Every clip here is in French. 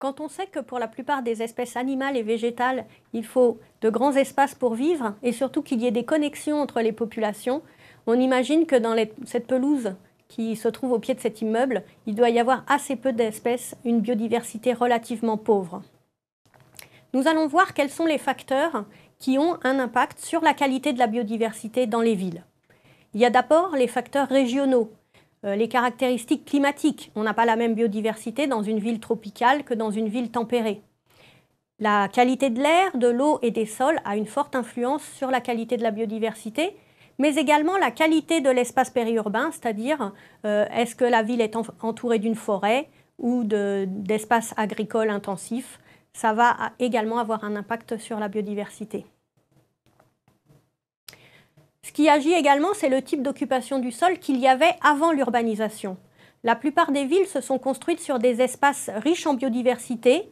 Quand on sait que pour la plupart des espèces animales et végétales, il faut de grands espaces pour vivre et surtout qu'il y ait des connexions entre les populations, on imagine que dans cette pelouse qui se trouve au pied de cet immeuble, il doit y avoir assez peu d'espèces, une biodiversité relativement pauvre. Nous allons voir quels sont les facteurs qui ont un impact sur la qualité de la biodiversité dans les villes. Il y a d'abord les facteurs régionaux, euh, les caractéristiques climatiques. On n'a pas la même biodiversité dans une ville tropicale que dans une ville tempérée. La qualité de l'air, de l'eau et des sols a une forte influence sur la qualité de la biodiversité, mais également la qualité de l'espace périurbain, c'est-à-dire euh, est-ce que la ville est entourée d'une forêt ou d'espaces agricoles intensifs. Ça va également avoir un impact sur la biodiversité. Ce qui agit également, c'est le type d'occupation du sol qu'il y avait avant l'urbanisation. La plupart des villes se sont construites sur des espaces riches en biodiversité,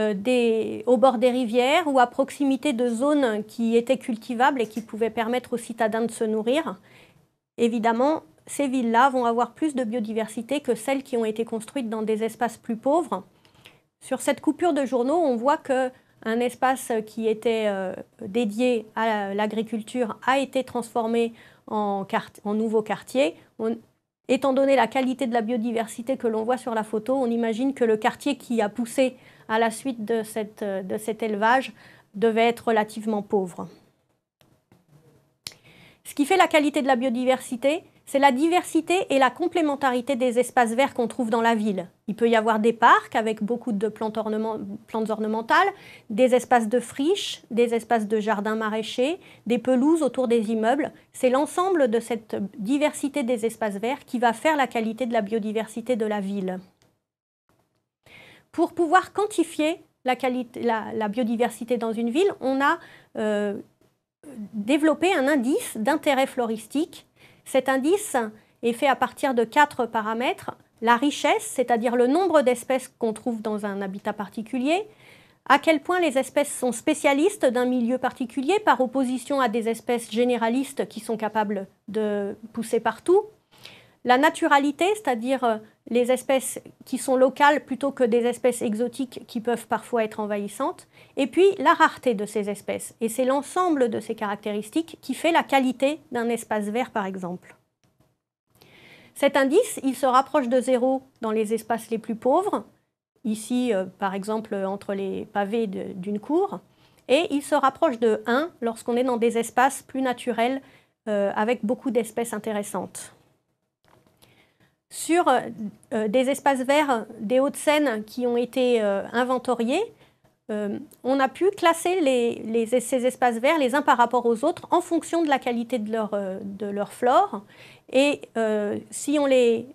euh, au bord des rivières ou à proximité de zones qui étaient cultivables et qui pouvaient permettre aux citadins de se nourrir. Évidemment, ces villes-là vont avoir plus de biodiversité que celles qui ont été construites dans des espaces plus pauvres. Sur cette coupure de journaux, on voit que un espace qui était euh, dédié à l'agriculture a été transformé en, nouveau quartier. étant donné la qualité de la biodiversité que l'on voit sur la photo, on imagine que le quartier qui a poussé à la suite de cet élevage devait être relativement pauvre. Ce qui fait la qualité de la biodiversité, c'est la diversité et la complémentarité des espaces verts qu'on trouve dans la ville. Il peut y avoir des parcs avec beaucoup de plantes, ornementales, des espaces de friches, des espaces de jardins maraîchers, des pelouses autour des immeubles. C'est l'ensemble de cette diversité des espaces verts qui va faire la qualité de la biodiversité de la ville. Pour pouvoir quantifier la, biodiversité dans une ville, on a euh, développé un indice d'intérêt floristique cet indice est fait à partir de quatre paramètres. La richesse, c'est-à-dire le nombre d'espèces qu'on trouve dans un habitat particulier, à quel point les espèces sont spécialistes d'un milieu particulier par opposition à des espèces généralistes qui sont capables de pousser partout, la naturalité, c'est-à-dire euh, les espèces qui sont locales plutôt que des espèces exotiques qui peuvent parfois être envahissantes, et puis la rareté de ces espèces. Et c'est l'ensemble de ces caractéristiques qui fait la qualité d'un espace vert, par exemple. Cet indice, il se rapproche de zéro dans les espaces les plus pauvres, ici euh, par exemple entre les pavés d'une cour, et il se rapproche de 1 lorsqu'on est dans des espaces plus naturels euh, avec beaucoup d'espèces intéressantes sur euh, euh, des espaces verts des Hauts-de-Seine qui ont été euh, inventoriés, on a pu classer les, ces espaces verts les uns par rapport aux autres en fonction de la qualité de leur, flore. Et si on les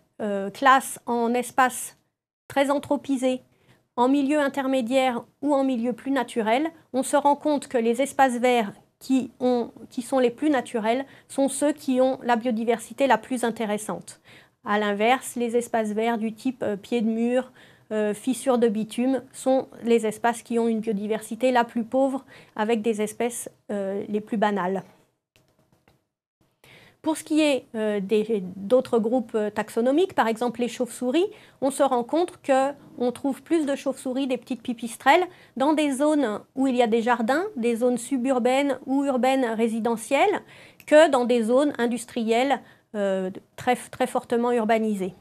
classe en espaces très anthropisés, en milieu intermédiaire ou en milieu plus naturel, on se rend compte que les espaces verts qui sont les plus naturels sont ceux qui ont la biodiversité la plus intéressante. À l'inverse, les espaces verts du type euh, pied de mur, euh, fissures de bitume sont les espaces qui ont une biodiversité la plus pauvre avec des espèces euh, les plus banales. Pour ce qui est d'autres groupes taxonomiques, par exemple les chauves-souris, on se rend compte qu'on trouve plus de chauves-souris, des petites pipistrelles, dans des zones où il y a des jardins, des zones suburbaines ou urbaines résidentielles, que dans des zones industrielles euh, très, très fortement urbanisés.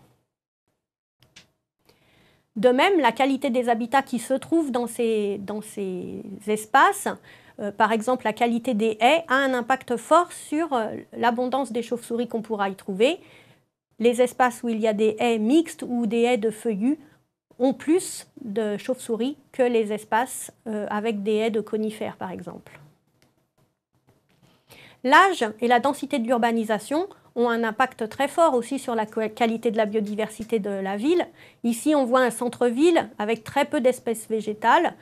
De même, la qualité des habitats qui se trouvent dans ces, espaces, euh, par exemple la qualité des haies, a un impact fort sur euh, l'abondance des chauves-souris qu'on pourra y trouver. Les espaces où il y a des haies mixtes ou des haies de feuillus ont plus de chauves-souris que les espaces avec des haies de conifères, par exemple. L'âge et la densité de l'urbanisation ont un impact très fort aussi sur la qualité de la biodiversité de la ville. Ici, on voit un centre-ville avec très peu d'espèces végétales,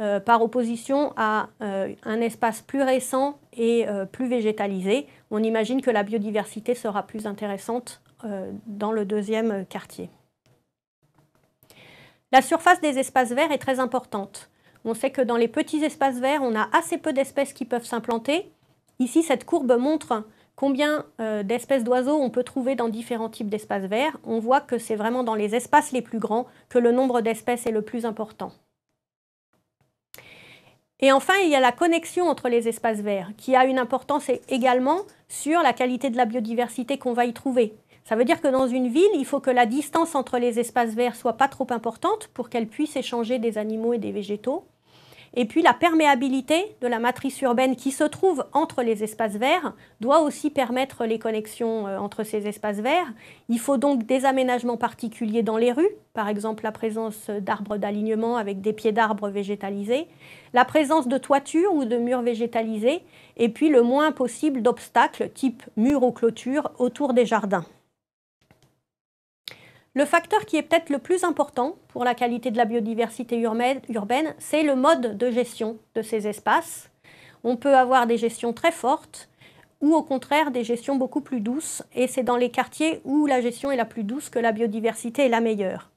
euh, par opposition à euh, un espace plus récent et euh, plus végétalisé. On imagine que la biodiversité sera plus intéressante dans le deuxième quartier. La surface des espaces verts est très importante. On sait que dans les petits espaces verts, on a assez peu d'espèces qui peuvent s'implanter. Ici, cette courbe montre combien euh, d'espèces d'oiseaux on peut trouver dans différents types d'espaces verts, on voit que c'est vraiment dans les espaces les plus grands que le nombre d'espèces est le plus important. Et enfin, il y a la connexion entre les espaces verts, qui a une importance également sur la qualité de la biodiversité qu'on va y trouver. Ça veut dire que dans une ville, il faut que la distance entre les espaces verts soit pas trop importante pour qu'elle puisse échanger des animaux et des végétaux. Et puis la perméabilité de la matrice urbaine qui se trouve entre les espaces verts doit aussi permettre les connexions euh, entre ces espaces verts. Il faut donc des aménagements particuliers dans les rues, par exemple la présence d'arbres d'alignement avec des pieds d'arbres végétalisés, la présence de toitures ou de murs végétalisés, et puis le moins possible d'obstacles type murs ou clôtures autour des jardins. Le facteur qui est peut-être le plus important pour la qualité de la biodiversité urbaine, c'est le mode de gestion de ces espaces. On peut avoir des gestions très fortes ou au contraire des gestions beaucoup plus douces, et c'est dans les quartiers où la gestion est la plus douce que la biodiversité est la meilleure.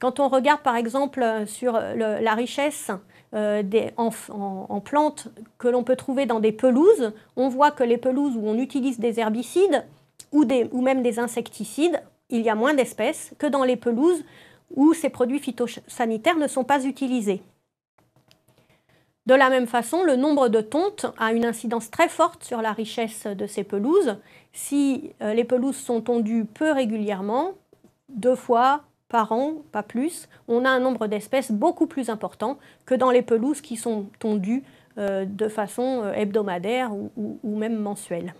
Quand on regarde par exemple sur la richesse euh, en, plantes que l'on peut trouver dans des pelouses, on voit que les pelouses où on utilise des herbicides ou même des insecticides il y a moins d'espèces que dans les pelouses où ces produits phytosanitaires ne sont pas utilisés. De la même façon, le nombre de tontes a une incidence très forte sur la richesse de ces pelouses. Si euh, les pelouses sont tondues peu régulièrement, deux fois par an, pas plus, on a un nombre d'espèces beaucoup plus important que dans les pelouses qui sont tondues euh, de façon euh, hebdomadaire ou même mensuelle.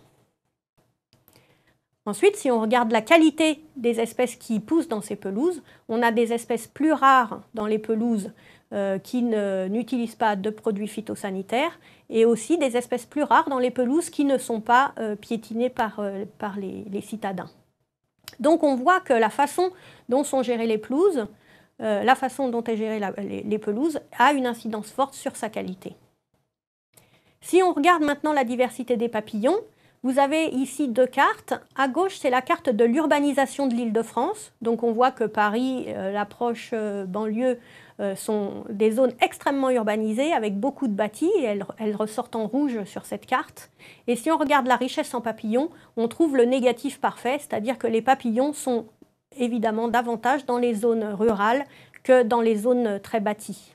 Ensuite, si on regarde la qualité des espèces qui poussent dans ces pelouses, on a des espèces plus rares dans les pelouses euh, qui n'utilisent pas de produits phytosanitaires et aussi des espèces plus rares dans les pelouses qui ne sont pas euh, piétinées par, euh, les, citadins. Donc on voit que la façon dont sont gérées les pelouses, la façon dont est gérée les pelouses a une incidence forte sur sa qualité. Si on regarde maintenant la diversité des papillons, vous avez ici deux cartes. À gauche, c'est la carte de l'urbanisation de l'Île-de-France. Donc on voit que Paris, euh, l'approche euh, banlieue, euh, sont des zones extrêmement urbanisées avec beaucoup de bâtis et elles, elles, ressortent en rouge sur cette carte. Et si on regarde la richesse en papillons, on trouve le négatif parfait, c'est-à-dire que les papillons sont évidemment davantage dans les zones rurales que dans les zones très bâties.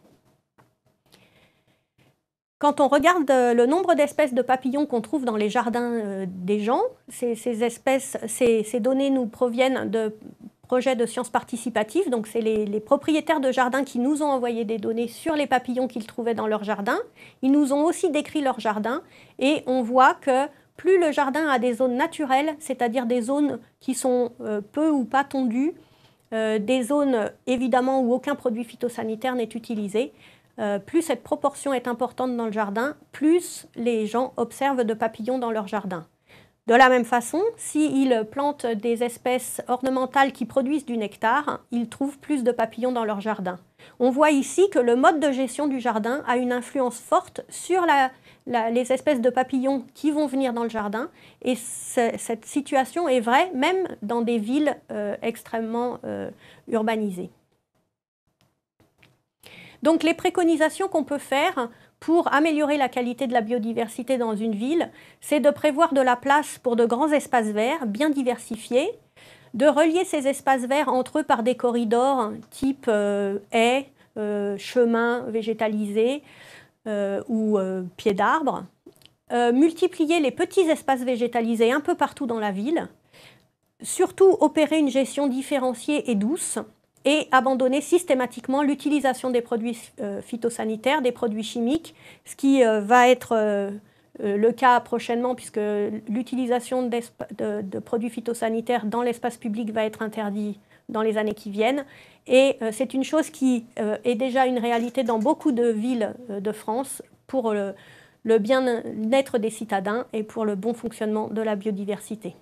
Quand on regarde euh, le nombre d'espèces de papillons qu'on trouve dans les jardins euh, des gens, ces, espèces, ces, données nous proviennent de projets de sciences participatives. Donc, c'est les, les, propriétaires de jardins qui nous ont envoyé des données sur les papillons qu'ils trouvaient dans leur jardin. Ils nous ont aussi décrit leur jardin et on voit que plus le jardin a des zones naturelles, c'est-à-dire des zones qui sont euh, peu ou pas tondues, des zones évidemment où aucun produit phytosanitaire n'est utilisé, euh, plus cette proportion est importante dans le jardin, plus les gens observent de papillons dans leur jardin. De la même façon, s'ils plantent des espèces ornementales qui produisent du nectar, ils trouvent plus de papillons dans leur jardin. On voit ici que le mode de gestion du jardin a une influence forte sur les espèces de papillons qui vont venir dans le jardin. Et cette situation est vraie même dans des villes euh, extrêmement euh, urbanisées. Donc les préconisations qu'on peut faire pour améliorer la qualité de la biodiversité dans une ville, c'est de prévoir de la place pour de grands espaces verts bien diversifiés, de relier ces espaces verts entre eux par des corridors type euh, haies, euh, chemins végétalisés euh, ou pieds d'arbres, multiplier les petits espaces végétalisés un peu partout dans la ville, surtout opérer une gestion différenciée et douce et abandonner systématiquement l'utilisation des produits euh, phytosanitaires, des produits chimiques, ce qui euh, va être euh, le cas prochainement puisque l'utilisation de, produits phytosanitaires dans l'espace public va être interdite dans les années qui viennent. Et c'est une chose qui est déjà une réalité dans beaucoup de villes de France pour le bien-être des citadins et pour le bon fonctionnement de la biodiversité.